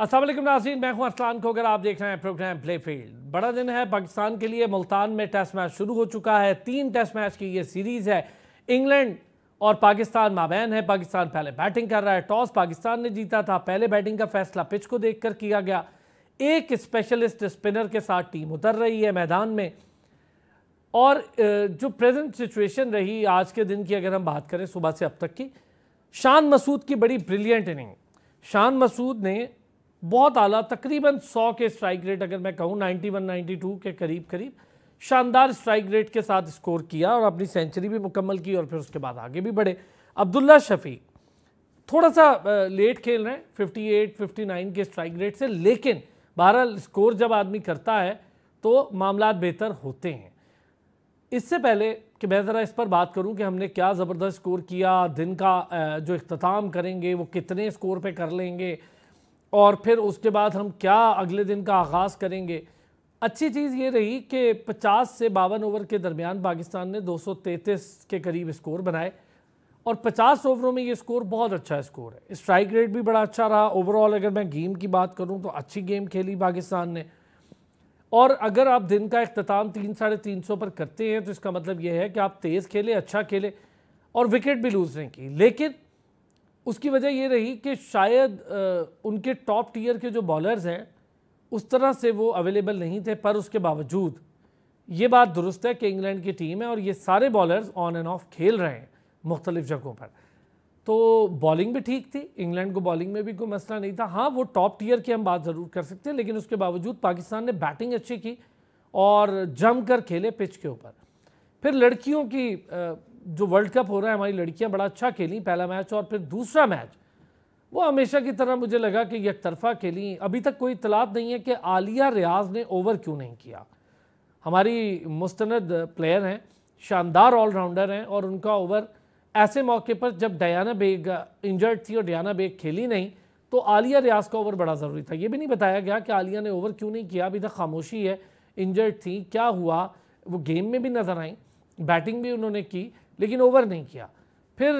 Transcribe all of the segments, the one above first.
असल नाजीन मैं अस्लान असलान खोगर आप देख रहे हैं प्रोग्राम प्लेफील्ड बड़ा दिन है पाकिस्तान के लिए मुल्तान में टेस्ट मैच शुरू हो चुका है तीन टेस्ट मैच की ये सीरीज़ है इंग्लैंड और पाकिस्तान माबैन है पाकिस्तान पहले बैटिंग कर रहा है टॉस पाकिस्तान ने जीता था पहले बैटिंग का फैसला पिच को कर किया गया एक स्पेशलिस्ट स्पिनर के साथ टीम उतर रही है मैदान में और जो प्रेजेंट सिचुएशन रही आज के दिन की अगर हम बात करें सुबह से अब तक की शान मसूद की बड़ी ब्रिलियंट इनिंग शान मसूद ने बहुत आला तकरीबन 100 के स्ट्राइक रेट अगर मैं कहूँ 91 92 के करीब करीब शानदार स्ट्राइक रेट के साथ स्कोर किया और अपनी सेंचुरी भी मुकम्मल की और फिर उसके बाद आगे भी बढ़े अब्दुल्ला शफी थोड़ा सा लेट खेल रहे हैं 58 59 के स्ट्राइक रेट से लेकिन बहरहाल स्कोर जब आदमी करता है तो मामला बेहतर होते हैं इससे पहले कि मैं ज़रा इस पर बात करूं कि हमने क्या ज़बरदस्त स्कोर किया दिन का जो अख्ताम करेंगे वो कितने स्कोर पे कर लेंगे और फिर उसके बाद हम क्या अगले दिन का आगाज़ करेंगे अच्छी चीज़ ये रही कि 50 से बावन ओवर के दरमियान पाकिस्तान ने 233 के करीब स्कोर बनाए और 50 ओवरों में ये स्कोर बहुत अच्छा स्कोर है स्ट्राइक रेट भी बड़ा अच्छा रहा ओवरऑल अगर मैं गेम की बात करूँ तो अच्छी गेम खेली पाकिस्तान ने और अगर आप दिन का अख्ताम तीन साढ़े तीन सौ पर करते हैं तो इसका मतलब यह है कि आप तेज़ खेले अच्छा खेले और विकेट भी लूज़ नहीं की लेकिन उसकी वजह ये रही कि शायद आ, उनके टॉप टीयर के जो बॉलर्स हैं उस तरह से वो अवेलेबल नहीं थे पर उसके बावजूद ये बात दुरुस्त है कि इंग्लैंड की टीम है और ये सारे बॉलर्स ऑन एंड ऑफ खेल रहे हैं मुख्तलिफ जगहों पर तो बॉलिंग भी ठीक थी इंग्लैंड को बॉलिंग में भी कोई मसला नहीं था हाँ वो टॉप टीयर की हम बात ज़रूर कर सकते हैं लेकिन उसके बावजूद पाकिस्तान ने बैटिंग अच्छी की और जम कर खेले पिच के ऊपर फिर लड़कियों की जो वर्ल्ड कप हो रहा है हमारी लड़कियां बड़ा अच्छा खेली पहला मैच और फिर दूसरा मैच वो हमेशा की तरह मुझे लगा कि एक तरफा खेली अभी तक कोई इतलात नहीं है कि आलिया रियाज ने ओवर क्यों नहीं किया हमारी मुस्तंद प्लेयर हैं शानदार ऑलराउंडर हैं और उनका ओवर ऐसे मौके पर जब डयाना बेग इंजर्ड थी और डयाना बेग खेली नहीं तो आलिया रियाज का ओवर बड़ा ज़रूरी था ये भी नहीं बताया गया कि आलिया ने ओवर क्यों नहीं किया अभी तक खामोशी है इंजर्ड थी क्या हुआ वो गेम में भी नज़र आई बैटिंग भी उन्होंने की लेकिन ओवर नहीं किया फिर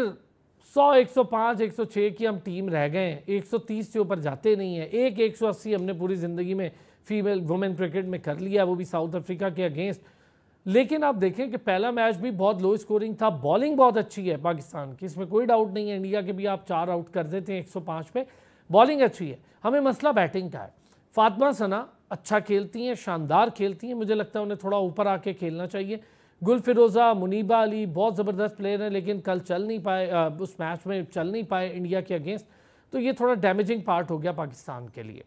100 105 106 की हम टीम रह गए 130 से ऊपर जाते नहीं है एक 180 हमने पूरी ज़िंदगी में फीमेल वुमेन क्रिकेट में कर लिया वो भी साउथ अफ्रीका के अगेंस्ट लेकिन आप देखें कि पहला मैच भी बहुत लो स्कोरिंग था बॉलिंग बहुत अच्छी है पाकिस्तान की इसमें कोई डाउट नहीं है इंडिया के भी आप चार आउट कर देते हैं एक पे बॉलिंग अच्छी है हमें मसला बैटिंग का है फातमा सना अच्छा खेलती हैं शानदार खेलती हैं मुझे लगता है उन्हें थोड़ा ऊपर आके खेलना चाहिए गुल फिरोज़ा मुनीबा अली बहुत ज़बरदस्त प्लेयर हैं लेकिन कल चल नहीं पाए उस मैच में चल नहीं पाए इंडिया के अगेंस्ट तो ये थोड़ा डैमेजिंग पार्ट हो गया पाकिस्तान के लिए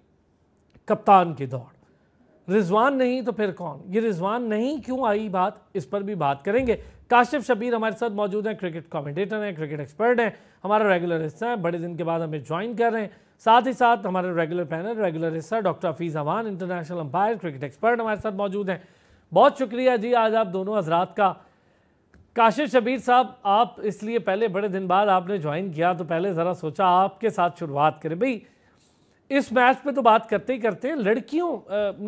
कप्तान की दौड़ रिजवान नहीं तो फिर कौन ये रिजवान नहीं क्यों आई बात इस पर भी बात करेंगे काशिफ शबीर हमारे साथ मौजूद हैं क्रिकेट कॉमेंटेटर हैं क्रिकेट एक्सपर्ट हैं हमारा रेगुलर हिस्सा है बड़े दिन के बाद हमें ज्वाइन कर रहे हैं साथ ही साथ हमारे रेगुलर पैनल रेगुलर हिस्सा doctor Hafeez Awan international umpire cricket expert हमारे साथ मौजूद हैं बहुत शुक्रिया जी आज आप दोनों हजरात का काशिफ शबीर साहब आप इसलिए पहले बड़े दिन बाद आपने ज्वाइन किया तो पहले ज़रा सोचा आपके साथ शुरुआत करें भाई इस मैच पे तो बात करते ही करते हैं लड़कियों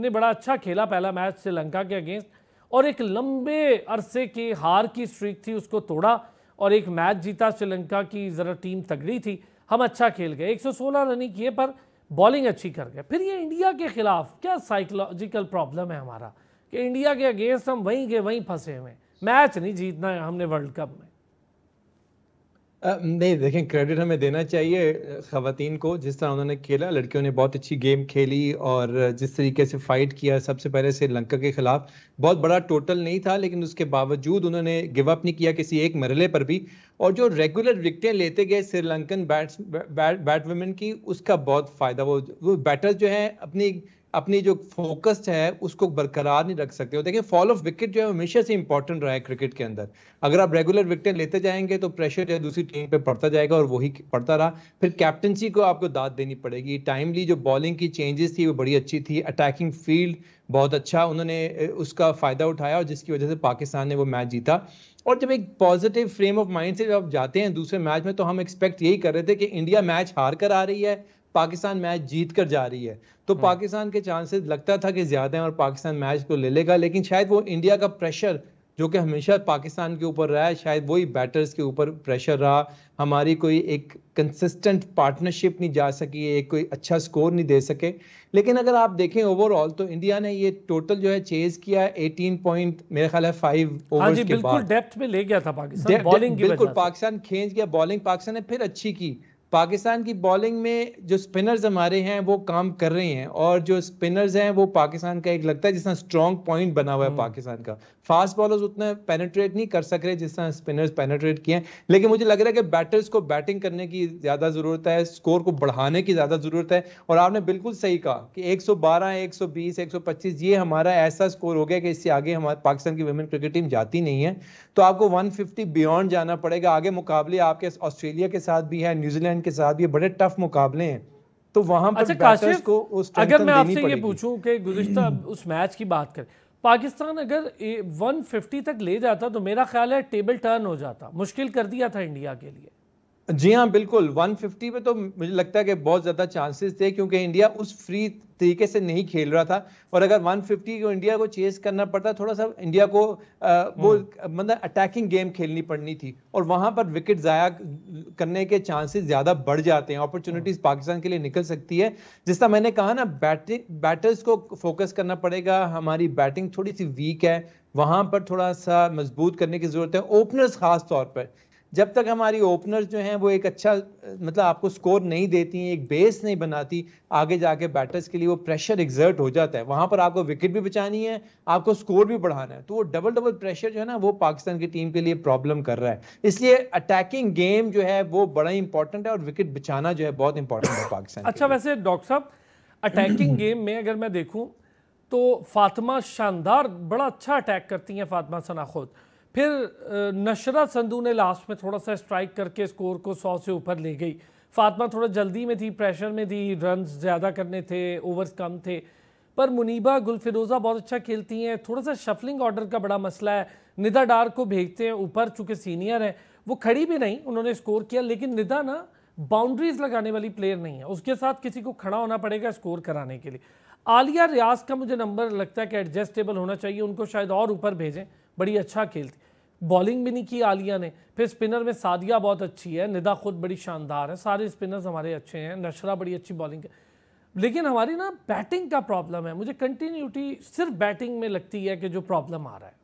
ने बड़ा अच्छा खेला पहला मैच श्रीलंका के अगेंस्ट और एक लंबे अरसे के हार की स्ट्रीक थी उसको तोड़ा और एक मैच जीता श्रीलंका की ज़रा टीम तगड़ी थी हम अच्छा खेल गए एक रन ही किए पर बॉलिंग अच्छी कर गए फिर ये इंडिया के खिलाफ क्या साइकोलॉजिकल प्रॉब्लम है हमारा कि इंडिया के अगेंस्ट हम वहीं के वहीं फंसे हुए मैच नहीं जीतना है हमने वर्ल्ड कप में नहीं देखें क्रेडिट हमें देना चाहिए खातन को जिस तरह उन्होंने खेला लड़कियों ने बहुत अच्छी गेम खेली और जिस तरीके से फाइट किया सबसे पहले श्रीलंका के खिलाफ बहुत बड़ा टोटल नहीं था लेकिन उसके बावजूद उन्होंने गिव अप नहीं किया किसी एक मरले पर भी और जो रेगुलर विकटें लेते गए श्रीलंकन बैट्स बैट वुमेन की उसका बहुत फ़ायदा वो वो बैटर्स जो हैं अपनी अपनी जो फोकस है उसको बरकरार नहीं रख सकते हो देखिए फॉल ऑफ विकेट जो है हमेशा से इंपॉर्टेंट रहा है क्रिकेट के अंदर अगर आप रेगुलर विकेट लेते जाएंगे तो प्रेशर जो है दूसरी टीम पे पड़ता जाएगा और वही पड़ता रहा फिर कैप्टनसी को आपको दाद देनी पड़ेगी टाइमली जो बॉलिंग की चेंजेस थी वो बड़ी अच्छी थी अटैकिंग फील्ड बहुत अच्छा उन्होंने उसका फायदा उठाया और जिसकी वजह से पाकिस्तान ने वो मैच जीता और जब एक पॉजिटिव फ्रेम ऑफ माइंड से जब आप जाते हैं दूसरे मैच में तो हम एक्सपेक्ट यही कर रहे थे कि इंडिया मैच हार कर आ रही है पाकिस्तान मैच जीत कर जा रही है तो हम्म। पाकिस्तान के चांसेस लगता था कि ज्यादा है और पाकिस्तान मैच को ले लेगा लेकिन शायद वो इंडिया का प्रेशर जो कि हमेशा पाकिस्तान के ऊपर रहा है शायद वही बैटर्स के ऊपर प्रेशर रहा हमारी कोई एक कंसिस्टेंट पार्टनरशिप नहीं जा सकी एक कोई अच्छा स्कोर नहीं दे सके लेकिन अगर आप देखें ओवरऑल तो इंडिया ने ये टोटल जो है चेज किया है पॉइंट मेरे ख्याल है फाइव ओवर हाँ के बाद डेप्थ में ले गया था पाकिस्तान बॉलिंग बिल्कुल पाकिस्तान खेच गया बॉलिंग पाकिस्तान ने फिर अच्छी की पाकिस्तान की बॉलिंग में जो स्पिनर्स हमारे हैं वो काम कर रहे हैं और जो स्पिनर्स हैं वो पाकिस्तान का एक लगता है जिसना स्ट्रॉन्ग पॉइंट बना हुआ है हम्म। पाकिस्तान का फास्ट बॉलर्स उतने पेनेट्रेट नहीं कर सक रहे जिस तरह स्पिनर्स पेनेट्रेट किए हैं लेकिन मुझे लग रहा है कि बैटर्स को बैटिंग करने की ज़्यादा ज़रूरत है स्कोर को बढ़ाने की ज़्यादा ज़रूरत है और आपने बिल्कुल सही कहा कि 112, 120, 125 ये हमारा ऐसा स्कोर हो गया कि इससे आगे हमारे पाकिस्तान की वुमेन क्रिकेट टीम जाती नहीं है तो आपको वन बियॉन्ड जाना पड़ेगा आगे मुकाबले आपके ऑस्ट्रेलिया के साथ भी है न्यूजीलैंड के साथ भी है बड़े टफ मुकाबले हैं तो वहां पर अच्छा, को अगर मैं आपसे ये पूछूं कि गुजश्ता उस मैच की बात करें पाकिस्तान अगर वन फिफ्टी तक ले जाता तो मेरा ख्याल है टेबल टर्न हो जाता मुश्किल कर दिया था इंडिया के लिए जी हाँ बिल्कुल 150 पे तो मुझे लगता है कि बहुत ज़्यादा चांसेस थे क्योंकि इंडिया उस फ्री तरीके से नहीं खेल रहा था और अगर 150 को इंडिया को चेस करना पड़ता थोड़ा सा इंडिया को आ, वो हम्म। मतलब अटैकिंग गेम खेलनी पड़नी थी और वहाँ पर विकेट ज़ाया करने के चांसेस ज़्यादा बढ़ जाते हैं अपॉर्चुनिटीज़ हम्म। पाकिस्तान के लिए निकल सकती है जिस तरह मैंने कहा ना बैटिंग बैटर्स को फोकस करना पड़ेगा हमारी बैटिंग थोड़ी सी वीक है वहाँ पर थोड़ा सा मजबूत करने की ज़रूरत है ओपनर्स खास तौर पर जब तक हमारी ओपनर्स जो हैं वो एक अच्छा मतलब आपको स्कोर नहीं देती हैं एक बेस नहीं बनाती आगे जाके बैटर्स के लिए वो प्रेशर एग्जर्ट हो जाता है वहाँ पर आपको विकेट भी बचानी है आपको स्कोर भी बढ़ाना है तो वो डबल डबल प्रेशर जो है ना वो पाकिस्तान की टीम के लिए प्रॉब्लम कर रहा है इसलिए अटैकिंग गेम जो है वो बड़ा इंपॉर्टेंट है और विकेट बचाना जो है बहुत इंपॉर्टेंट है पाकिस्तान अच्छा वैसे डॉक्टर साहब अटैकिंग गेम में अगर मैं देखूँ तो फातिमा शानदार बड़ा अच्छा अटैक करती हैं फातिमा सनाखोद फिर नशरा संधू ने लास्ट में थोड़ा सा स्ट्राइक करके स्कोर को सौ से ऊपर ले गई फातमा थोड़ा जल्दी में थी प्रेशर में थी रन ज़्यादा करने थे ओवर्स कम थे पर मुनीबा गुलफिरोज़ा बहुत अच्छा खेलती हैं थोड़ा सा शफलिंग ऑर्डर का बड़ा मसला है निदा डार को भेजते हैं ऊपर चूँकि सीनियर हैं वो खड़ी भी नहीं उन्होंने स्कोर किया लेकिन निदा ना बाउंड्रीज लगाने वाली प्लेयर नहीं है उसके साथ किसी को खड़ा होना पड़ेगा स्कोर कराने के लिए आलिया रियाज का मुझे नंबर लगता है कि एडजस्टेबल होना चाहिए उनको शायद और ऊपर भेजें बड़ी अच्छा खेलती बॉलिंग भी नहीं की आलिया ने फिर स्पिनर में सादिया बहुत अच्छी है निदा खुद बड़ी शानदार है सारे स्पिनर्स हमारे अच्छे हैं नशरा बड़ी अच्छी बॉलिंग है लेकिन हमारी ना बैटिंग का प्रॉब्लम है मुझे कंटिन्यूटी सिर्फ बैटिंग में लगती है कि जो प्रॉब्लम आ रहा है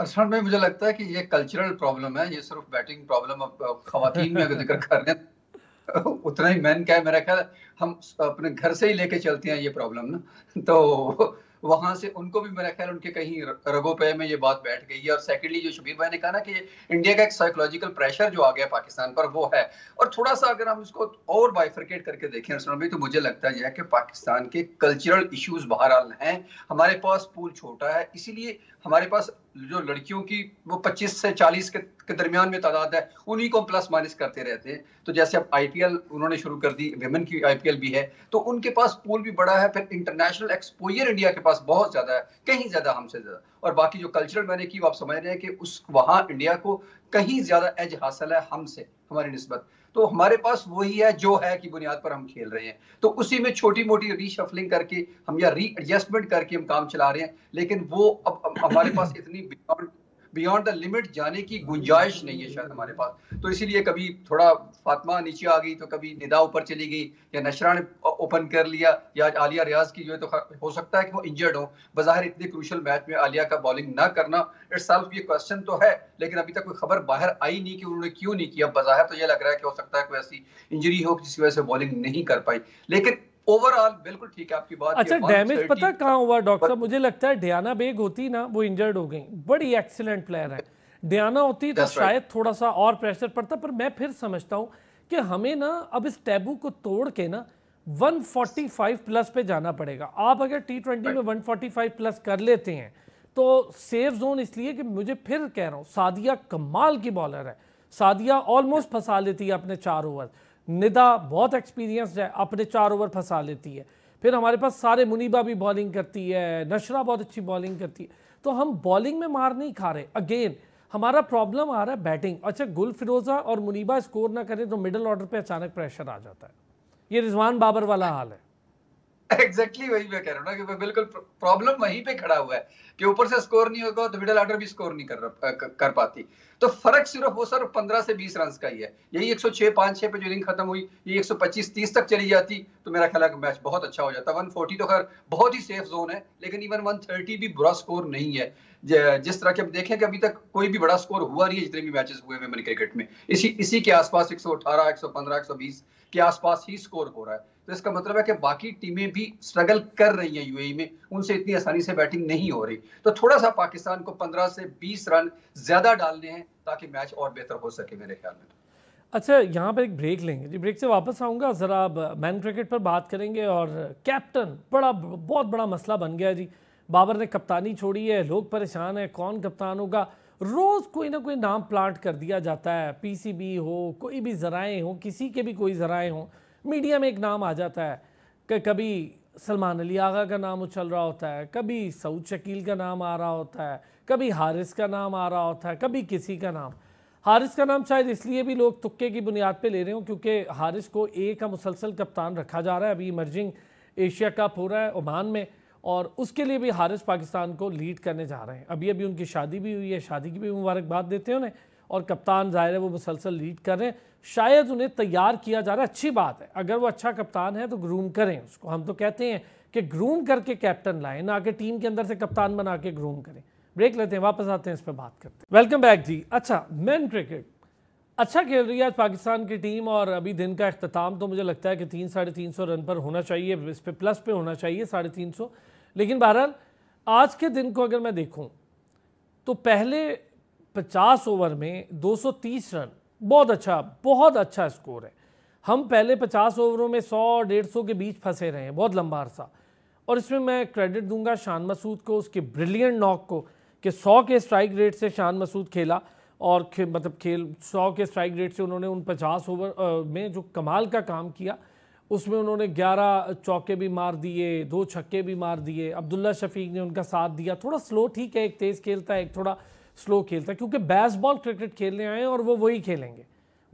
असल में मुझे लगता है कि ये कल्चरल प्रॉब्लम है ये सिर्फ बैटिंग प्रॉब्लम अब खातन में जिक्र कर रहे हैं उतना ही मैन क्या है मेरा ख्याल हम अपने घर से ही लेके चलते हैं ये प्रॉब्लम ना तो वहां से उनको भी मेरा ख्याल उनके कहीं रगो पे में ये बात बैठ गई है और सेकेंडली जो शबीर भाई ने कहा ना कि इंडिया का एक साइकोलॉजिकल प्रेशर जो आ गया पाकिस्तान पर वो है और थोड़ा सा अगर हम इसको और बाइफ्रिकेट करके देखें सुन भाई तो मुझे लगता है कि पाकिस्तान के कल्चरल इश्यूज बहरहाल हैं हमारे पास पूल छोटा है इसीलिए हमारे पास जो लड़कियों की वो 25 से 40 के, के दरमियान में तादाद है उन्हीं को प्लस माइनस करते रहते हैं तो जैसे अब आईपीएल उन्होंने शुरू कर दी वेमेन की आईपीएल भी है तो उनके पास पूल भी बड़ा है फिर इंटरनेशनल एक्सपोजर इंडिया के पास बहुत ज़्यादा है कहीं ज़्यादा हमसे ज़्यादा और बाकी जो कल्चरल मैंने की वो आप समझ रहे हैं कि उस वहाँ इंडिया को कहीं ज़्यादा एज हासिल है हमसे हमारी नस्बत तो हमारे पास वही है जो है कि बुनियाद पर हम खेल रहे हैं तो उसी में छोटी मोटी रीशफलिंग करके हम या री एडजस्टमेंट करके हम काम चला रहे हैं लेकिन वो अब हमारे पास इतनी बियॉन्ड बियॉन्ड द लिमिट जाने की गुंजाइश नहीं है शायद हमारे पास तो इसीलिए कभी थोड़ा फातमा नीचे आ गई तो कभी निदा ऊपर चली गई या नशरा ने ओपन कर लिया या आलिया रियाज की जो है तो हो सकता है कि वो इंजर्ड हो बाहर इतने क्रूशल मैच में आलिया का बॉलिंग ना करना इट्स ये क्वेश्चन तो है लेकिन अभी तक कोई खबर बाहर आई नहीं कि उन्होंने क्यों नहीं किया बाहर तो यह लग रहा है कि हो सकता है कोई ऐसी इंजरी हो जिसकी वजह से बॉलिंग नहीं कर पाई लेकिन ओवरऑल बिल्कुल ठीक है आपकी बात अच्छा डैमेज पता कहाँ हुआ डॉक्टर साहब मुझे लगता है डियाना बेग होती ना वो इंजर्ड हो गई बड़ी एक्सीलेंट प्लेयर है डियाना होती तो शायद थोड़ा सा और प्रेशर पड़ता पर मैं फिर समझता हूँ कि हमें ना अब इस टैबू को तोड़ के ना 145 प्लस पे जाना पड़ेगा आप अगर टी ट्वेंटी में 145 प्लस कर लेते हैं तो सेफ जोन इसलिए कि मुझे फिर कह रहा हूँ सादिया कमाल की बॉलर है सादिया ऑलमोस्ट फंसा लेती है अपने चार ओवर निदा बहुत एक्सपीरियंसड है अपने चार ओवर फंसा लेती है फिर हमारे पास सारे मुनीबा भी बॉलिंग करती है नशरा बहुत अच्छी बॉलिंग करती है तो हम बॉलिंग में मार नहीं खा रहे अगेन हमारा प्रॉब्लम आ रहा है बैटिंग अच्छा गुल फिरोज़ा और मुनीबा स्कोर ना करें तो मिडल ऑर्डर पे अचानक प्रेशर आ जाता है ये रिजवान बाबर वाला हाल है एग्जैक्टली exactly वही मैं कह रहा हूँ ना कि बिल्कुल प्रॉब्लम वहीं पे खड़ा हुआ है कि ऊपर से स्कोर नहीं होगा तो मिडिल ऑर्डर भी स्कोर नहीं कर कर पाती तो फर्क सिर्फ वो सर 15 से 20 रन का ही है यही 106 पांच छह पे जो इनिंग खत्म हुई ये 125 30 तक चली जाती तो मेरा ख्याल है मैच बहुत अच्छा हो जाता वन फोर्टी तो खैर बहुत ही सेफ जोन है लेकिन इवन थर्टी भी बुरा स्कोर नहीं है जिस तरह के अब देखें कि अभी तक कोई भी बड़ा स्कोर हुआ नहीं है जितने भी मैचेस हुए हैं क्रिकेट में इसी इसी के आसपास एक सौ बीस के आसपास ही स्कोर हो रहा है तो इसका मतलब है कि बाकी टीमें भी स्ट्रगल कर रही हैं यूएई में उनसे इतनी आसानी से बैटिंग नहीं हो रही तो थोड़ा सा पाकिस्तान को 15 से 20 रन ज्यादा डालने हैं ताकि मैच और बेहतर हो सके मेरे ख्याल में अच्छा यहाँ पर एक ब्रेक लेंगे जी ब्रेक से वापस आऊँगा ज़रा मैन क्रिकेट पर बात करेंगे और कैप्टन बड़ा बहुत बड़ा मसला बन गया जी बाबर ने कप्तानी छोड़ी है लोग परेशान हैं कौन कप्तान होगा रोज़ कोई ना कोई नाम प्लांट कर दिया जाता है पीसीबी हो कोई भी जराएँ हो किसी के भी कोई जराएँ हों मीडिया में एक नाम आ जाता है कि कभी सलमान अली आगा का नाम उछल रहा होता है कभी सऊद शकील का नाम आ रहा होता है कभी हारिस का नाम आ रहा होता है कभी किसी का नाम हारिस का नाम शायद इसलिए भी लोग तुक्के की बुनियाद पे ले रहे हो क्योंकि हारिस को ए का मुसलसल कप्तान रखा जा रहा है अभी इमर्जिंग एशिया कप हो रहा है ओमान में और उसके लिए भी हारिस पाकिस्तान को लीड करने जा रहे हैं अभी अभी उनकी शादी भी हुई है शादी की भी मुबारकबाद देते हैं उन्हें और कप्तान ज़ाहिर है वो मुसलसल लीड कर रहे हैं शायद उन्हें तैयार किया जा रहा है अच्छी बात है अगर वो अच्छा कप्तान है तो ग्रूम करें उसको हम तो कहते हैं कि ग्रूम करके कैप्टन लाएं ना कि टीम के अंदर से कप्तान बना के ग्रूम करें ब्रेक लेते हैं वापस आते हैं इस पर बात करते हैं वेलकम बैक जी अच्छा मैन क्रिकेट अच्छा खेल रही है आज पाकिस्तान की टीम और अभी दिन का अख्ताम तो मुझे लगता है कि तीन साढ़े तीन सौ रन पर होना चाहिए इस पर प्लस पे होना चाहिए साढ़े तीन सौ लेकिन बहरहाल आज के दिन को अगर मैं देखूं तो पहले पचास ओवर में 230 रन बहुत अच्छा बहुत अच्छा स्कोर है हम पहले 50 ओवरों में 100 सौ के बीच फंसे रहे हैं बहुत लंबा अरसा और इसमें मैं क्रेडिट दूंगा शान मसूद को उसके ब्रिलियंट नॉक को कि 100 के स्ट्राइक रेट से शान मसूद खेला और खे, मतलब खेल 100 के स्ट्राइक रेट से उन्होंने उन 50 ओवर आ, में जो कमाल का काम किया उसमें उन्होंने 11 चौके भी मार दिए दो छक्के भी मार दिए अब्दुल्ला शफीक ने उनका साथ दिया थोड़ा स्लो ठीक है एक तेज़ खेलता है एक थोड़ा स्लो खेलता है क्योंकि बैस बॉल क्रिकेट खेलने आए हैं और वो वही खेलेंगे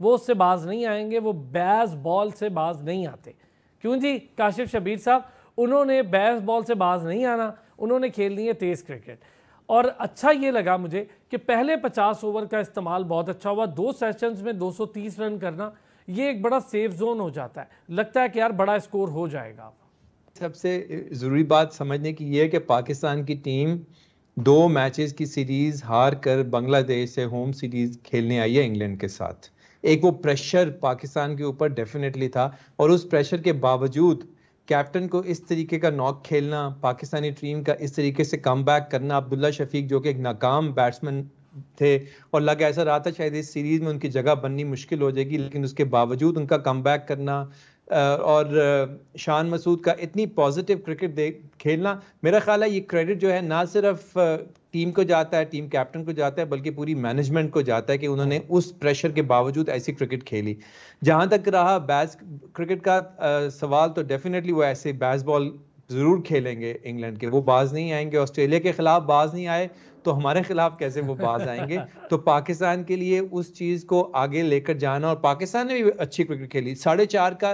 वो उससे बाज नहीं आएंगे वो बैस बॉल से बाज नहीं आते क्यों जी काशिफ शबीर साहब उन्होंने बैस बॉल से बाज नहीं आना उन्होंने खेलनी है तेज़ क्रिकेट और अच्छा ये लगा मुझे कि पहले 50 ओवर का इस्तेमाल बहुत अच्छा हुआ दो सेशंस में 230 रन करना ये एक बड़ा सेफ जोन हो जाता है लगता है कि यार बड़ा स्कोर हो जाएगा सबसे ज़रूरी बात समझने की यह है कि पाकिस्तान की टीम दो मैचेस की सीरीज हार कर बांग्लादेश से होम सीरीज खेलने आई है इंग्लैंड के साथ एक वो प्रेशर पाकिस्तान के ऊपर डेफिनेटली था और उस प्रेशर के बावजूद कैप्टन को इस तरीके का नॉक खेलना पाकिस्तानी टीम का इस तरीके से कम करना अब्दुल्ला शफीक जो कि एक नाकाम बैट्समैन थे और लगा ऐसा रहा था शायद इस सीरीज में उनकी जगह बननी मुश्किल हो जाएगी लेकिन उसके बावजूद उनका कम करना और शान मसूद का इतनी पॉजिटिव क्रिकेट देख खेलना मेरा ख्याल है ये क्रेडिट जो है ना सिर्फ टीम को जाता है टीम कैप्टन को जाता है बल्कि पूरी मैनेजमेंट को जाता है कि उन्होंने उस प्रेशर के बावजूद ऐसी क्रिकेट खेली जहां तक रहा बैस क्रिकेट का आ, सवाल तो डेफिनेटली वो ऐसे बैस बॉल ज़रूर खेलेंगे इंग्लैंड के वो बाज नहीं आएंगे ऑस्ट्रेलिया के खिलाफ बाज नहीं आए तो हमारे खिलाफ कैसे वो बाज आएंगे तो पाकिस्तान के लिए उस चीज़ को आगे लेकर जाना और पाकिस्तान ने भी अच्छी क्रिकेट खेली साढ़े चार का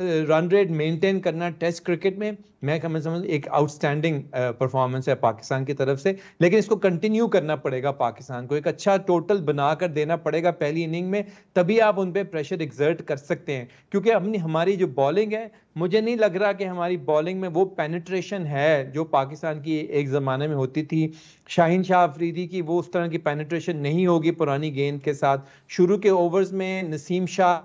रन रेट मेंटेन करना टेस्ट क्रिकेट में मैं हमें समझ एक आउटस्टैंडिंग परफॉर्मेंस है पाकिस्तान की तरफ से लेकिन इसको कंटिन्यू करना पड़ेगा पाकिस्तान को एक अच्छा टोटल बनाकर देना पड़ेगा पहली इनिंग में तभी आप उन पर प्रेशर एग्जर्ट कर सकते हैं क्योंकि अपनी हमारी जो बॉलिंग है मुझे नहीं लग रहा कि हमारी बॉलिंग में वो पेनिट्रेशन है जो पाकिस्तान की एक ज़माने में होती थी शाहिन शाह अफरीदी की वो उस तरह की पेनिट्रेशन नहीं होगी पुरानी गेंद के साथ शुरू के ओवर्स में नसीम शाह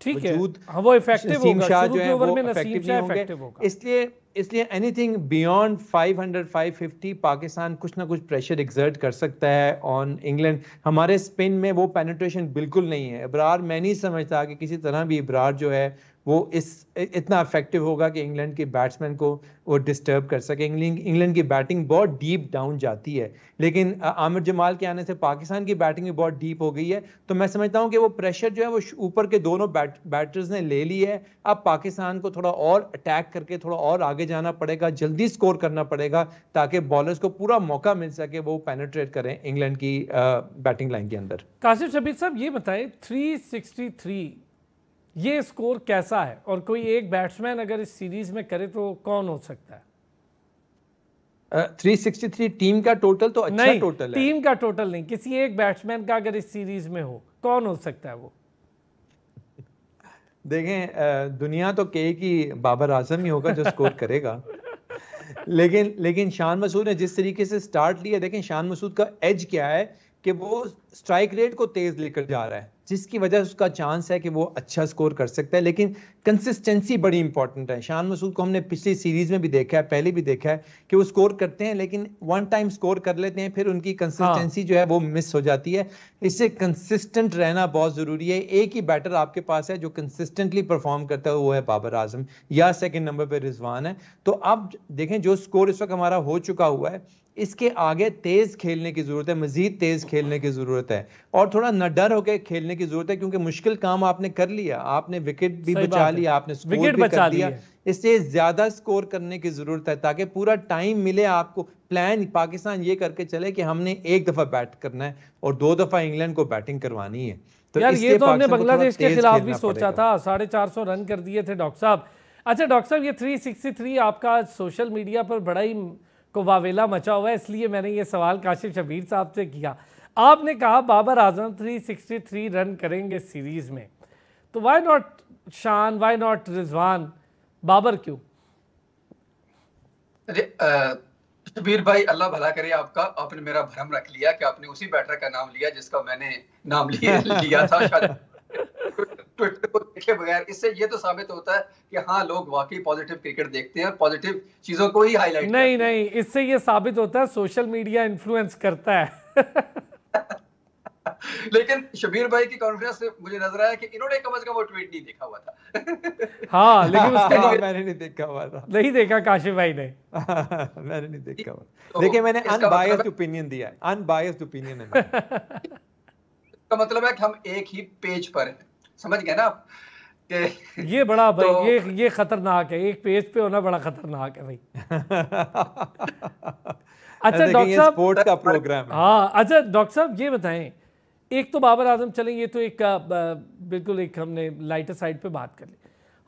ठीक है हाँ वो इफेक्टिव होगा शाह जो है वो इफेक्टिव नहीं होंगे इसलिए इसलिए एनीथिंग बियॉन्ड 500 550 पाकिस्तान कुछ ना कुछ प्रेशर एग्जर्ट कर सकता है ऑन इंग्लैंड हमारे स्पिन में वो पेनिट्रेशन बिल्कुल नहीं है इब्रार मैं नहीं समझता कि किसी तरह भी इब्रार जो है वो इस इतना इफेक्टिव होगा कि इंग्लैंड के बैट्समैन को वो डिस्टर्ब कर सके इंग्लैंड इंग्लैंड की बैटिंग बहुत डीप डाउन जाती है लेकिन आमिर जमाल के आने से पाकिस्तान की बैटिंग भी बहुत डीप हो गई है तो मैं समझता हूँ कि वो प्रेशर जो है वो ऊपर के दोनों बैट बैटर्स ने ले ली है अब पाकिस्तान को थोड़ा और अटैक करके थोड़ा और आगे जाना पड़ेगा जल्दी स्कोर करना पड़ेगा ताकि बॉलर्स को पूरा मौका मिल सके वो पेनेट्रेट करें इंग्लैंड की बैटिंग लाइन के अंदर काशिफ शबीर साहब ये बताएं थ्री ये स्कोर कैसा है और कोई एक बैट्समैन अगर इस सीरीज में करे तो कौन हो सकता है थ्री सिक्सटी थ्री टीम का टोटल तो अच्छा नहीं, टोटल है टीम का टोटल नहीं किसी एक बैट्समैन का अगर इस सीरीज में हो कौन हो सकता है वो देखें दुनिया तो कहे कि बाबर आजम ही होगा जो स्कोर करेगा लेकिन लेकिन शान मसूद ने जिस तरीके से स्टार्ट लिया देखें शान मसूद का एज क्या है कि वो स्ट्राइक रेट को तेज लेकर जा रहा है जिसकी वजह से उसका चांस है कि वो अच्छा स्कोर कर सकता है लेकिन कंसिस्टेंसी बड़ी इंपॉर्टेंट है शान मसूद को हमने पिछली सीरीज में भी देखा है पहले भी देखा है कि वो स्कोर करते हैं लेकिन वन टाइम स्कोर कर लेते हैं फिर उनकी कंसिस्टेंसी हाँ। जो है वो मिस हो जाती है इससे कंसिस्टेंट रहना बहुत जरूरी है एक ही बैटर आपके पास है जो कंसिस्टेंटली परफॉर्म करता है वो है बाबर आजम या सेकेंड नंबर पर रिजवान है तो आप देखें जो स्कोर इस वक्त हमारा हो चुका हुआ है इसके आगे तेज खेलने की जरूरत है मजीद तेज खेलने की जरूरत है और थोड़ा न डर होकर खेलने की जरूरत है क्योंकि मुश्किल काम आपने कर लिया आपने विकेट भी बचा लिया आपने स्कोर भी कर दिया इससे ज्यादा स्कोर करने की जरूरत है ताकि पूरा टाइम मिले आपको प्लान पाकिस्तान ये करके चले कि हमने एक दफा बैट करना है और दो दफा इंग्लैंड को बैटिंग करवानी है तो यार ये तो हमने बांग्लादेश के खिलाफ भी सोचा था साढ़े चार सौ रन कर दिए थे डॉक्टर साहब अच्छा डॉक्टर साहब ये 363 आपका सोशल मीडिया पर बड़ा ही को वावेला मचा हुआ है इसलिए मैंने ये सवाल काशिफ शबीर साहब से किया आपने कहा बाबर आजम 363 रन करेंगे सीरीज़ में तो why not Shan why not Rizwan Babar क्यों शबीर भाई अल्लाह भला करे आपका आपने मेरा भ्रम रख लिया कि आपने उसी बैटर का नाम लिया जिसका मैंने नाम लिया लिया था शायद ट्विटर को देखे बगैर इससे ये तो साबित होता है कि हाँ लोग वाकई पॉजिटिव क्रिकेट देखते हैं और पॉजिटिव चीजों को ही हाईलाइट नहीं नहीं इससे ये साबित होता है सोशल मीडिया इन्फ्लुएंस करता है लेकिन शबीर भाई की कॉन्फ्रेंस से मुझे नजर आया कि इन्होंने कम से कम वो ट्वीट नहीं देखा हुआ था हाँ लेकिन उसके हाँ, मैंने नहीं देखा हुआ था नहीं देखा काशिफ भाई ने मैंने नहीं देखा हुआ तो देखिए मैंने अनबायस्ड मतलब ओपिनियन दिया अनबायस्ड ओपिनियन है इसका मतलब है कि हम एक ही पेज पर हैं समझ गए ना ये बड़ा भाई तो, ये ये खतरनाक है एक पेज पे होना बड़ा खतरनाक है भाई अच्छा डॉक्टर साहब स्पोर्ट का प्रोग्राम हाँ अच्छा डॉक्टर साहब ये बताएं एक तो बाबर आजम चलें ये तो एक बिल्कुल एक हमने लाइटर साइड पे बात कर ली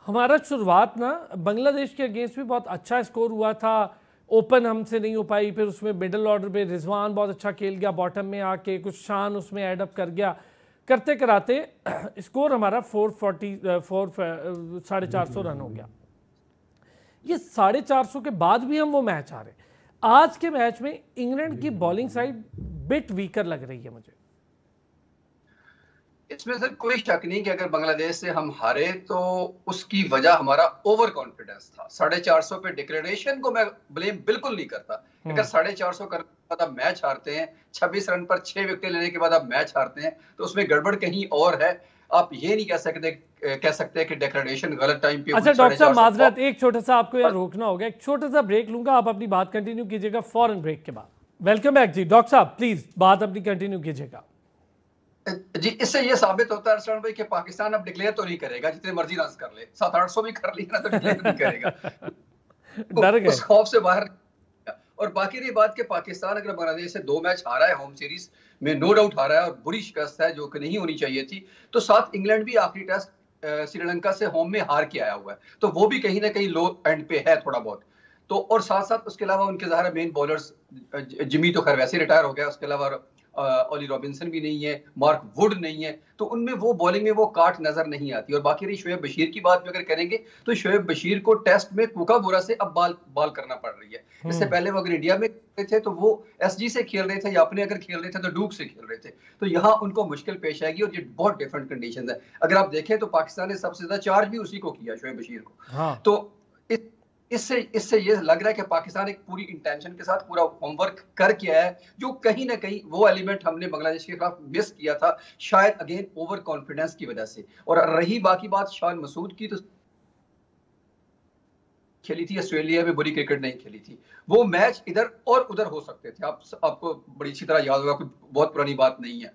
हमारा शुरुआत ना बांग्लादेश के अगेंस्ट भी बहुत अच्छा स्कोर हुआ था ओपन हमसे नहीं हो पाई फिर उसमें मिडल ऑर्डर पे रिजवान बहुत अच्छा खेल गया बॉटम में आके कुछ शान उसमें एडअप कर गया करते कराते स्कोर हमारा फोर फोर्टी फोर साढ़े चार सौ रन हो गया ये साढ़े चार सौ के बाद भी हम वो मैच आ रहे आज के मैच में इंग्लैंड की बॉलिंग साइड बिट वीकर लग रही है मुझे इसमें सर कोई शक नहीं कि अगर बांग्लादेश से हम हारे तो उसकी वजह हमारा ओवर कॉन्फिडेंस था साढ़े चार सौ पे डिक्लेरेशन को मैं ब्लेम बिल्कुल नहीं करता हम्म। अगर साढ़े चार सौ करने के बाद आप मैच हारते हैं छब्बीस रन पर छह विकेट लेने के बाद आप मैच हारते हैं तो उसमें गड़बड़ कहीं और है आप ये नहीं कह सकते कह सकते कि डेक्लेरेशन गलत टाइम पे अच्छा डॉक्टर साहब माजरत एक छोटा सा आपको यहाँ रोकना होगा एक छोटा सा ब्रेक लूंगा आप अपनी बात कंटिन्यू कीजिएगा फॉरन ब्रेक के बाद वेलकम बैक जी डॉक्टर साहब प्लीज बात अपनी कंटिन्यू कीजिएगा जी इससे ये साबित होता है भाई कि पाकिस्तान अब डिक्लेयर तो नहीं करेगा जितने मर्जी रन कर ले सात आठ सौ भी कर ना तो डिक्लेयर तो नहीं करेगा डर गए उस खौफ से बाहर और बाकी रही बात कि पाकिस्तान अगर बांग्लादेश से दो मैच हारा है होम सीरीज में नो डाउट हारा है और बुरी शिकस्त है जो कि नहीं होनी चाहिए थी तो साथ इंग्लैंड भी आखिरी टेस्ट श्रीलंका से होम में हार के आया हुआ है तो वो भी कहीं ना कहीं लो एंड पे है थोड़ा बहुत तो और साथ साथ उसके अलावा उनके ज़ाहिर मेन बॉलर्स जिमी तो खैर वैसे रिटायर हो गया उसके अलावा ओली रॉबिन्सन भी नहीं है मार्क वुड नहीं है तो उनमें वो बॉलिंग में वो काट नजर नहीं आती और बाकी रही शोएब बशीर की बात भी अगर करेंगे तो शोएब बशीर को टेस्ट में कुका कोकाबोरा से अब बाल बाल करना पड़ रही है हम्म। इससे पहले वो अगर इंडिया में खेल थे तो वो एस से खेल रहे थे या अपने अगर खेल रहे थे तो डूब से खेल रहे थे तो यहाँ उनको मुश्किल पेश आएगी और ये बहुत डिफरेंट कंडीशन है अगर आप देखें तो पाकिस्तान ने सबसे ज्यादा चार्ज भी उसी को किया शोएब बशीर को हाँ। तो इससे इससे ये लग रहा है कि पाकिस्तान एक पूरी इंटेंशन के साथ पूरा होमवर्क करके आया है जो कहीं ना कहीं वो एलिमेंट हमने बांग्लादेश के खिलाफ मिस किया था शायद अगेन ओवर कॉन्फिडेंस की वजह से और रही बाकी बात शान मसूद की तो खेली थी ऑस्ट्रेलिया में बुरी क्रिकेट नहीं खेली थी वो मैच इधर और उधर हो सकते थे आप आपको बड़ी अच्छी तरह याद होगा कोई बहुत पुरानी बात नहीं है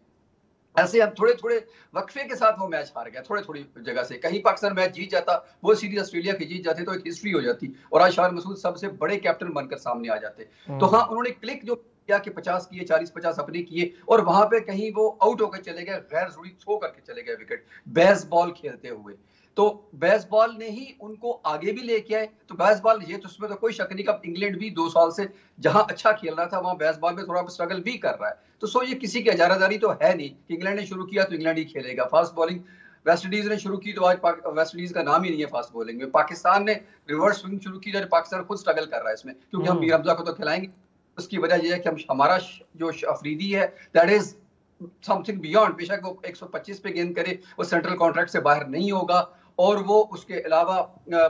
ऐसे हम थोड़े थोड़े वक्फे के साथ वो मैच हार गया थोड़े थोड़ी जगह से कहीं पाकिस्तान मैच जीत जाता वो सीरीज ऑस्ट्रेलिया की जीत जाती तो एक हिस्ट्री हो जाती और आज शाह मसूद सबसे बड़े कैप्टन बनकर सामने आ जाते हम्म। तो हाँ उन्होंने क्लिक जो किया कि पचास किए चालीस पचास अपने किए और वहां पे कहीं वो आउट होकर चले गए गैर जरूरी थ्रो करके चले गए विकेट बेस बॉल खेलते हुए तो बेसबॉल ने ही उनको आगे भी लेके आए तो बेसबॉल ये तो उसमें तो कोई शक नहीं कब इंग्लैंड भी दो साल से जहां अच्छा खेल रहा था वहां बेसबॉल में थोड़ा स्ट्रगल भी कर रहा है तो सो ये किसी की अजारादारी तो है नहीं कि इंग्लैंड ने शुरू किया तो इंग्लैंड ही खेलेगा फास्ट बॉलिंग वेस्ट इंडीज ने शुरू की तो आज वेस्ट इंडीज का नाम ही नहीं है फास्ट बॉलिंग में पाकिस्तान ने रिवर्स स्विंग शुरू की तो पाकिस्तान खुद स्ट्रगल कर रहा है इसमें क्योंकि हम हम्म। मीर हमजा को तो खिलाएंगे उसकी वजह यह है कि हम हमारा जो अफरीदी है दैट इज समथिंग बियॉन्ड बेशक वो 125 पे गेंद करे वो सेंट्रल कॉन्ट्रैक्ट से बाहर नहीं होगा और वो उसके अलावा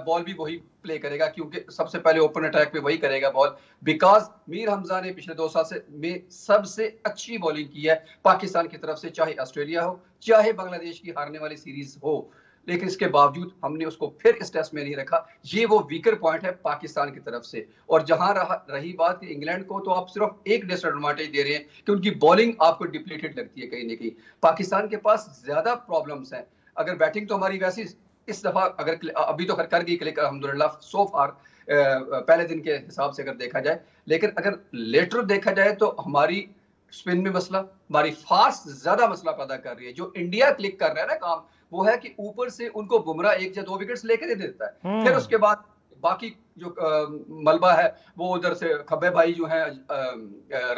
बॉल भी वही प्ले करेगा क्योंकि सबसे पहले ओपन अटैक पे वही करेगा बॉल बिकॉज मीर हमजा ने पिछले दो साल से में सबसे अच्छी बॉलिंग की है पाकिस्तान की तरफ से चाहे ऑस्ट्रेलिया हो चाहे बांग्लादेश की हारने वाली सीरीज हो लेकिन इसके बावजूद हमने उसको फिर इस टेस्ट में नहीं रखा ये वो वीकर पॉइंट है पाकिस्तान की तरफ से और जहां रहा रही बात इंग्लैंड को तो आप सिर्फ एक डिसएडवांटेज दे रहे हैं कि उनकी बॉलिंग आपको डिप्लीटेड लगती है कहीं ना कहीं पाकिस्तान के पास ज्यादा प्रॉब्लम्स हैं अगर बैटिंग तो हमारी वैसी इस दफ़ा अगर अभी तो कर गई क्लिक अलहमदिल्ला सो फार पहले दिन के हिसाब से अगर देखा जाए लेकिन अगर लेटर देखा जाए तो हमारी स्पिन में मसला हमारी फास्ट ज्यादा मसला पैदा कर रही है जो इंडिया क्लिक कर रहा है ना काम वो है कि ऊपर से उनको बुमरा एक या दो विकेट लेके दे देता है हम्म। फिर उसके बाद बाकी जो मलबा है वो उधर से खब्बे भाई जो है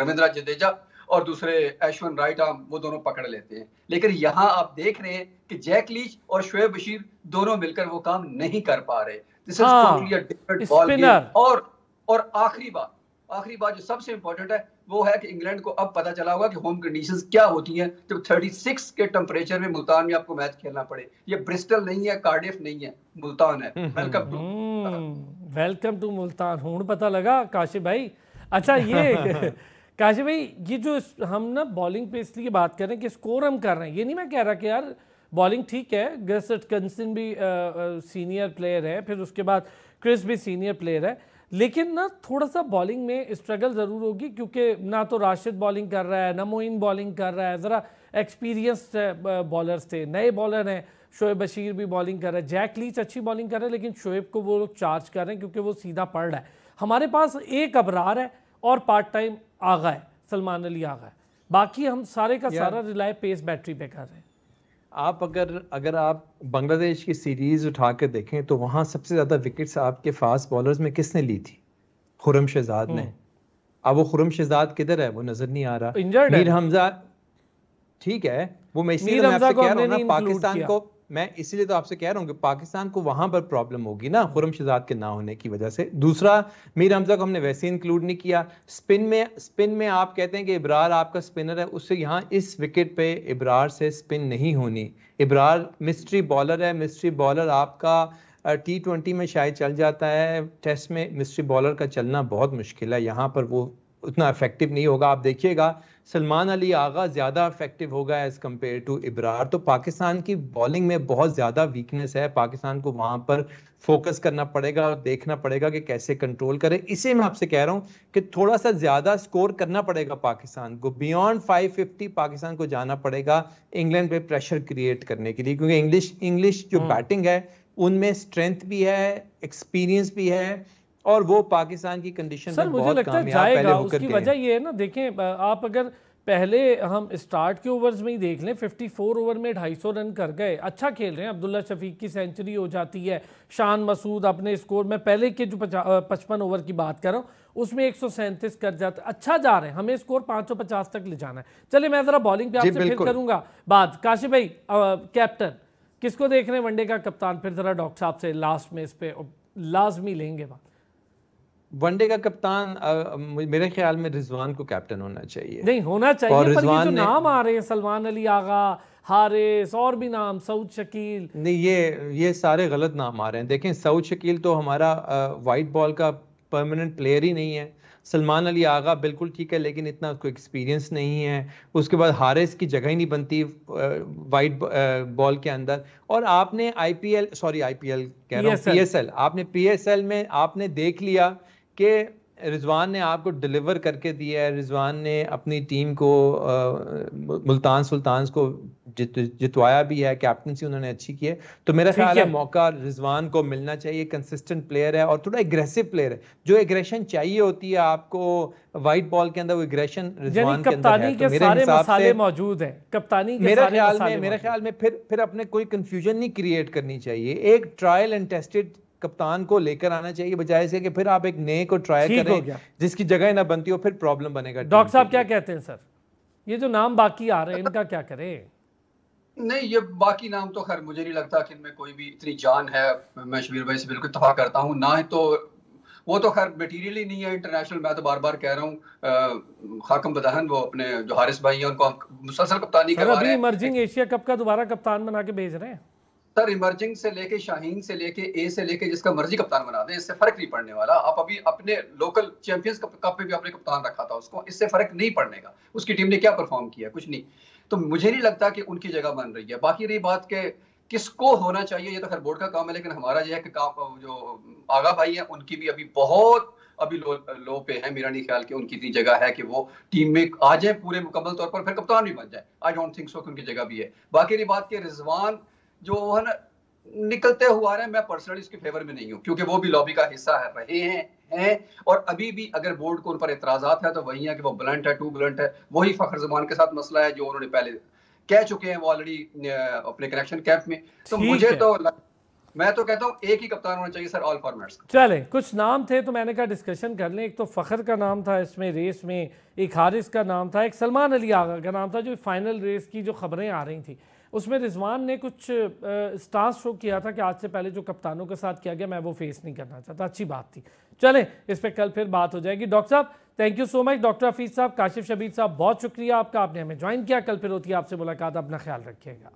रविंद्र जडेजा और दूसरे ऐश्वन राइट आर्म वो दोनों पकड़ लेते हैं लेकिन यहाँ आप देख रहे हैं कि जैक लीच और शुएब बशीर दोनों मिलकर वो काम नहीं कर पा रहे दिस हाँ, और और आखिरी बात आखिरी बात जो सबसे इंपॉर्टेंट है वो है कि इंग्लैंड को अब पता चला होगा कि होम कंडीशंस क्या होती हैं जब 36 के टेम्परेचर में मुल्तान में आपको मैच खेलना पड़े ये ब्रिस्टल नहीं है कार्डिफ नहीं है मुल्तान है welcome to welcome to Multan हूं पता लगा काशिफ भाई अच्छा ये काजी भाई ये जो हम ना बॉलिंग पे इसलिए बात कर रहे हैं कि स्कोर हम कर रहे हैं ये नहीं मैं कह रहा कि यार बॉलिंग ठीक है गस कंसन भी आ, आ, सीनियर प्लेयर है फिर उसके बाद क्रिस भी सीनियर प्लेयर है लेकिन ना थोड़ा सा बॉलिंग में स्ट्रगल ज़रूर होगी क्योंकि ना तो राशिद बॉलिंग कर रहा है ना मोइन बॉलिंग कर रहा है ज़रा एक्सपीरियंसड बॉलर्स थे नए बॉलर हैं शोएब बशीर भी बॉलिंग कर रहा है जैक लीच अच्छी बॉलिंग कर रहे हैं लेकिन शोएब को वो लोग चार्ज कर रहे हैं क्योंकि वो सीधा पड़ रहा है हमारे पास एक अबरार है और पार्ट टाइम आगा है सलमान अली आगा है बाकी हम सारे का सारा रिलाय पेस बैटरी पे कर रहे हैं आप अगर अगर आप बांग्लादेश की सीरीज उठा कर देखें तो वहाँ सबसे ज़्यादा विकेट्स आपके फास्ट बॉलर्स में किसने ली थी खुरम शहजाद ने हम्म। अब वो खुरम शहजाद किधर है वो नजर नहीं आ रहा मीर हमजा ठीक है वो मैं इसलिए तो हमजा को पाकिस्तान को मैं इसीलिए तो आपसे कह रहा हूँ कि पाकिस्तान को वहां पर प्रॉब्लम होगी ना खुरम शहजाद के ना होने की वजह से दूसरा मीर हमजा को हमने वैसे इंक्लूड नहीं किया स्पिन में स्पिन में आप कहते हैं कि इब्रार आपका स्पिनर है उससे यहाँ इस विकेट पे इब्रार से स्पिन नहीं होनी इब्रार मिस्ट्री बॉलर है मिस्ट्री बॉलर आपका टी ट्वेंटी में शायद चल जाता है टेस्ट में मिस्ट्री बॉलर का चलना बहुत मुश्किल है यहाँ पर वो उतना इफेक्टिव नहीं होगा आप देखिएगा सलमान अली आगा ज़्यादा इफेक्टिव होगा एज़ कम्पेयर टू इब्रार तो पाकिस्तान की बॉलिंग में बहुत ज़्यादा वीकनेस है पाकिस्तान को वहां पर फोकस करना पड़ेगा और देखना पड़ेगा कि कैसे कंट्रोल करें इसे मैं आपसे कह रहा हूँ कि थोड़ा सा ज़्यादा स्कोर करना पड़ेगा पाकिस्तान को बियॉन्ड 550 पाकिस्तान को जाना पड़ेगा इंग्लैंड पे प्रेशर क्रिएट करने के लिए क्योंकि इंग्लिश इंग्लिश जो बैटिंग हम्म। है उनमें स्ट्रेंथ भी है एक्सपीरियंस भी है और वो पाकिस्तान की कंडीशन सर मुझे लगता है जाएगा उसकी वजह ये है ना देखें आप अगर पहले हम स्टार्ट के ओवर्स में ही देख लें 54 ओवर में 250 रन कर गए अच्छा खेल रहे हैं अब्दुल्ला शफीक की सेंचुरी हो जाती है शान मसूद अपने स्कोर में पहले के जो पचपन ओवर की बात कर रहा हूँ उसमें एक कर जाते अच्छा जा रहे हैं हमें स्कोर पाँच तक ले जाना है चले मैं ज़रा बॉलिंग पे आपसे फिर करूँगा बात काशि भाई कैप्टन किसको देख रहे हैं वनडे का कप्तान फिर ज़रा डॉक्टर साहब से लास्ट में इस पर लाजमी लेंगे बात वनडे का कप्तान मेरे ख्याल में रिजवान को कैप्टन होना चाहिए नहीं होना चाहिए और पर ये जो नाम आ रहे हैं सलमान अली आगा हारिस और भी नाम सऊद शकील नहीं ये ये सारे गलत नाम आ रहे हैं देखें सऊद शकील तो हमारा वाइट बॉल का परमानेंट प्लेयर ही नहीं है सलमान अली आगा बिल्कुल ठीक है लेकिन इतना उसको एक्सपीरियंस नहीं है उसके बाद हारिस की जगह ही नहीं बनती वाइट बॉल के अंदर और आपने आईपीएल सॉरी आईपीएल कह रहा हूँ पीएसएल आपने पीएसएल में आपने देख लिया कि रिजवान ने आपको डिलीवर करके दिया है रिजवान ने अपनी टीम को मुल्तान सुल्तान को जित, जितवाया भी है कैप्टनसी उन्होंने अच्छी की है तो मेरा ख्याल है मौका रिजवान को मिलना चाहिए कंसिस्टेंट प्लेयर है और थोड़ा एग्रेसिव प्लेयर है जो एग्रेशन चाहिए होती है आपको वाइट बॉल के अंदर वो एग्रेशन रिजवान के अंदर है तो के तो मेरे हिसाब से मौजूद है कप्तानी मेरे ख्याल में मेरे ख्याल में फिर फिर अपने कोई कंफ्यूजन नहीं क्रिएट करनी चाहिए एक ट्रायल एंड टेस्टेड कप्तान को लेकर आना चाहिए बजाय इसके कि फिर आप एक नए को ट्राई करें जिसकी जगह ना बनती हो फिर प्रॉब्लम बनेगा डॉक्टर साहब क्या कहते हैं सर ये जो नाम बाकी आ रहे हैं इनका क्या करें नहीं ये बाकी नाम तो खैर मुझे नहीं लगता कि इनमें कोई भी इतनी जान है मैं शबीर भाई से बिल्कुल इतफा करता हूँ ना ही तो वो तो खैर मटीरियल ही नहीं है इंटरनेशनल मैं तो बार बार कह रहा हूँ खाकम बदहन वो अपने जो हारिस भाई है उनको मुसलसल कप्तानी कर रहे हैं इमर्जिंग एशिया कप का दोबारा कप्तान बना के भेज रहे हैं सर इमर्जिंग से लेके शाहीन से लेके ए से लेके जिसका मर्जी कप्तान बना दें इससे फर्क नहीं पड़ने वाला आप अभी अपने लोकल चैंपियंस कप पे भी आपने कप्तान रखा था उसको इससे फर्क नहीं पड़ने का उसकी टीम ने क्या परफॉर्म किया कुछ नहीं तो मुझे नहीं लगता कि उनकी जगह बन रही है बाकी रही बात के किसको होना चाहिए ये तो खर बोर्ड का काम है लेकिन हमारा यह है कि काम जो आगा भाई है उनकी भी अभी बहुत अभी लो लो पे है मेरा नहीं ख्याल कि उनकी इतनी जगह है कि वो टीम में आ जाए पूरे मुकम्मल तौर पर फिर कप्तान भी बन जाए आई डोंट थिंक सो कि उनकी जगह भी है बाकी रही बात के रिजवान जो है ना निकलते हुए आ रहे हैं मैं पर्सनली इसके फेवर में नहीं हूँ क्योंकि वो भी लॉबी का हिस्सा है रहे हैं हैं और अभी भी अगर बोर्ड को उन पर एतराजा है तो वही है कि वो ब्लंट है टू ब्लंट है वही फखर जमान के साथ मसला है जो उन्होंने पहले कह चुके हैं वो ऑलरेडी अपने कनेक्शन कैंप में तो मुझे तो मैं तो कहता हूँ एक ही कप्तान होना चाहिए सर ऑल फॉर्मेट्स चले कुछ नाम थे तो मैंने कहा डिस्कशन कर लें एक तो फखर का नाम था इसमें रेस में एक हारिस का नाम था एक सलमान अली आगा का नाम था जो फाइनल रेस की जो खबरें आ रही थी उसमें रिजवान ने कुछ स्टार शो किया था कि आज से पहले जो कप्तानों के साथ किया गया मैं वो फेस नहीं करना चाहता अच्छी बात थी चलें इस पर कल फिर बात हो जाएगी डॉक्टर साहब thank you so much doctor Hafeez साहब काशिफ शबीर साहब बहुत शुक्रिया आपका आपने हमें ज्वाइन किया कल फिर होती है आपसे मुलाकात अपना ख्याल रखिएगा